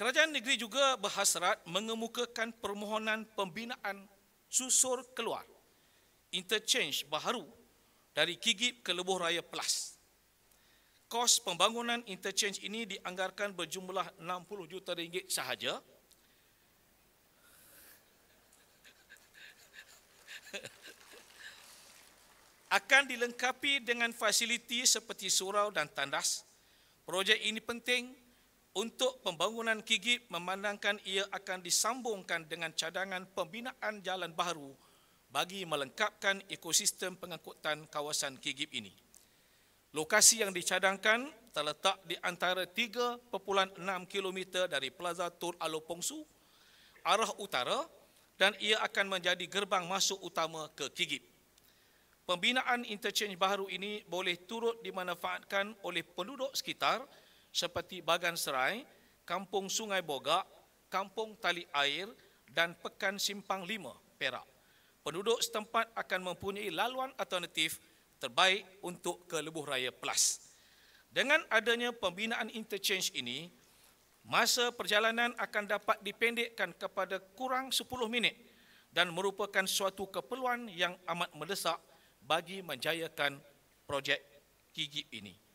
Kerajaan negeri juga berhasrat mengemukakan permohonan pembinaan susur keluar interchange baru dari Kigib ke Lebuh Raya Plus. Kos pembangunan interchange ini dianggarkan berjumlah 60 juta ringgit sahaja. Akan dilengkapi dengan fasiliti seperti surau dan tandas. Projek ini penting untuk pembangunan Kigib memandangkan ia akan disambungkan dengan cadangan pembinaan jalan baru bagi melengkapkan ekosistem pengangkutan kawasan Kigib ini. Lokasi yang dicadangkan terletak di antara 3.6 km dari Plaza Tur Alor arah utara dan ia akan menjadi gerbang masuk utama ke Kigib. Pembinaan interchange baru ini boleh turut dimanfaatkan oleh penduduk sekitar seperti Bagan Serai, Kampung Sungai Bogak, Kampung Tali Air dan Pekan Simpang Lima, Perak. Penduduk setempat akan mempunyai laluan alternatif terbaik untuk ke Lebuh Raya Plus. Dengan adanya pembinaan interchange ini, masa perjalanan akan dapat dipendekkan kepada kurang 10 minit dan merupakan suatu keperluan yang amat mendesak bagi menjayakan projek gigi ini.